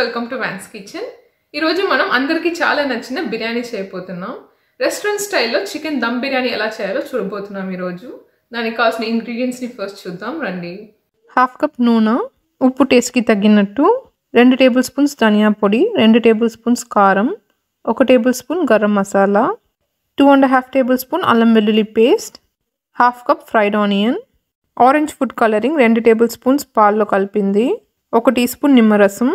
Welcome to vans kitchen ఈరోజు మనం అందరికీ చాలా నచ్చిన బిర్యానీ చేయబోతున్నాం రెస్టారెంట్ స్టైల్లో చికెన్ దమ్ బిర్యానీ ఎలా చేయాలో చూడబోతున్నాం ఈరోజు దానికి కావాల్సిన ఇంగ్రీడియంట్స్ని ఫస్ట్ చూద్దాం రండి హాఫ్ కప్ నూనె ఉప్పు టేస్ట్కి తగ్గినట్టు రెండు టేబుల్ స్పూన్స్ ధనియా పొడి రెండు టేబుల్ స్పూన్స్ కారం ఒక tablespoon garam masala two and half tablespoon అల్లం వెల్లుల్లి paste half cup fried onion orange food colouring రెండు టేబుల్ స్పూన్స్ పాల్లో కలిపింది ఒక టీ స్పూన్ నిమ్మరసం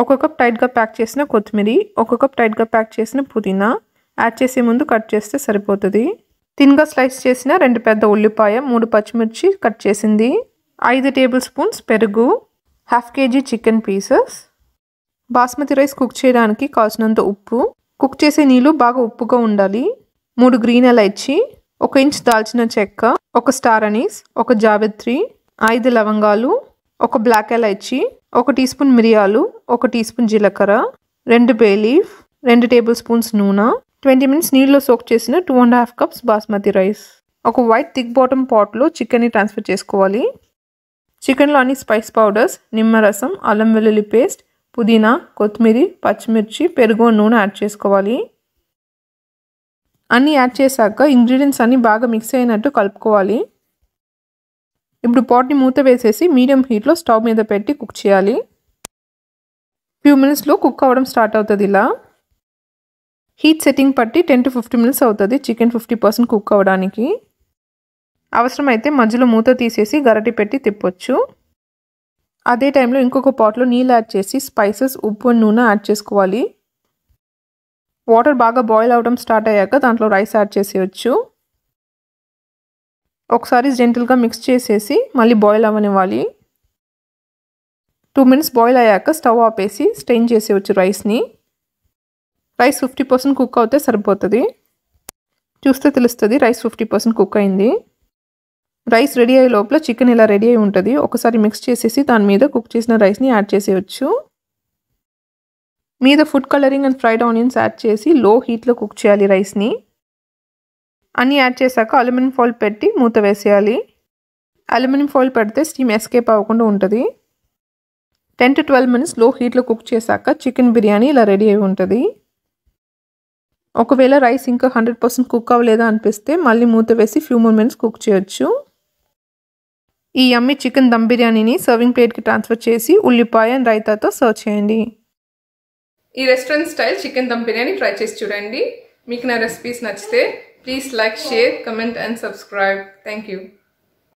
ఒక కప్ టైట్గా ప్యాక్ చేసిన కొత్తిమీర ఒక కప్ టైట్గా ప్యాక్ చేసిన పుదీనా యాడ్ చేసే ముందు కట్ చేస్తే సరిపోతుంది తిన్గా స్లైస్ చేసిన రెండు పెద్ద ఉల్లిపాయ మూడు పచ్చిమిర్చి కట్ చేసింది ఐదు టేబుల్ స్పూన్స్ పెరుగు half KG chicken pieces basmati rice cook చేయడానికి కావాల్సినంత ఉప్పు కుక్ చేసే నీళ్ళు బాగా ఉప్పుగా ఉండాలి మూడు గ్రీన్ ఇచ్చి ఒక ఇంచ్ దాల్చిన చెక్క ఒక స్టార్ అనీస్ ఒక జావిత్రి ఐదు లవంగాలు ఒక బ్లాక్ ఎలైచి ఒక టీ స్పూన్ మిరియాలు ఒక టీ స్పూన్ జీలకర్ర రెండు బే లీఫ్ రెండు టేబుల్ స్పూన్స్ నూనె ట్వంటీ మినిట్స్ నీళ్ళలో సోక్ చేసిన two and half cups basmati rice ఒక వైట్ థిక్ బాటమ్ పాట్లో చికెన్ని ట్రాన్స్ఫర్ చేసుకోవాలి చికెన్లో అన్ని స్పైస్ పౌడర్స్ నిమ్మరసం అల్లం వెల్లుల్లి పేస్ట్ పుదీనా కొత్తిమీర పచ్చిమిర్చి పెరుగు నూనె యాడ్ చేసుకోవాలి అన్నీ యాడ్ చేశాక ఇంగ్రీడియంట్స్ అన్నీ బాగా మిక్స్ అయినట్టు కలుపుకోవాలి ఇప్పుడు పాట్ని మూత వేసేసి మీడియం హీట్లో స్టవ్ మీద పెట్టి కుక్ చేయాలి ఫ్యూ మినిట్స్లో కుక్ అవ్వడం స్టార్ట్ అవుతుంది ఇలా హీట్ సెట్టింగ్ పట్టి టెన్ టు ఫిఫ్టీ మినిట్స్ అవుతుంది చికెన్ ఫిఫ్టీ పర్సెంట్ కుక్ అవ్వడానికి అవసరమైతే మధ్యలో మూత తీసేసి గరటి పెట్టి తిప్పొచ్చు అదే టైంలో ఇంకొక పాట్లో నీళ్ళు యాడ్ చేసి స్పైసెస్ ఉప్పు అండ్ నూనె యాడ్ చేసుకోవాలి వాటర్ బాగా బాయిల్ అవడం స్టార్ట్ అయ్యాక దాంట్లో రైస్ యాడ్ చేసేయచ్చు ఒకసారి జెంటిల్గా మిక్స్ చేసేసి మళ్ళీ బాయిల్ అవ్వనివ్వాలి టూ మినిట్స్ బాయిల్ అయ్యాక స్టవ్ ఆపేసి స్టెయిన్ చేసేవచ్చు రైస్ని రైస్ ఫిఫ్టీ పర్సెంట్ కుక్ అవుతే సరిపోతుంది చూస్తే తెలుస్తుంది రైస్ ఫిఫ్టీ పర్సెంట్ కుక్ అయింది రైస్ రెడీ అయ్యే లోపల చికెన్ ఇలా రెడీ అయి ఉంటుంది ఒకసారి మిక్స్ చేసేసి దాని మీద కుక్ చేసిన రైస్ని యాడ్ చేసేయచ్చు మీద food colouring and fried onions add చేసి లో హీట్లో కుక్ చేయాలి రైస్ని అన్నీ యాడ్ చేశాక అల్యూమినియం ఫాయిల్ పెట్టి మూత వేసేయాలి అల్యూమినియం ఫాయిల్ పెడితే స్టీమ్ ఎస్కేప్ అవ్వకుండా ఉంటుంది ten to twelve minutes low హీట్లో కుక్ చేశాక చికెన్ బిర్యానీ ఇలా రెడీ అయి ఉంటుంది ఒకవేళ రైస్ ఇంకా హండ్రెడ్ పర్సెంట్ కుక్ అవ్వలేదా అనిపిస్తే మళ్ళీ మూత వేసి ఫ్యూ మోర్ మినిట్స్ కుక్ చేయొచ్చు ఈ అమ్మి చికెన్ దమ్ బిర్యానీని సర్వింగ్ ప్లేట్కి ట్రాన్స్ఫర్ చేసి ఉల్లిపాయ అండ్ రైతాతో సర్వ్ చేయండి ఈ restaurant style chicken dum biryani try చేసి చూడండి మీకు నా రెసిపీస్ నచ్చితే Please like, share, comment and subscribe. Thank you.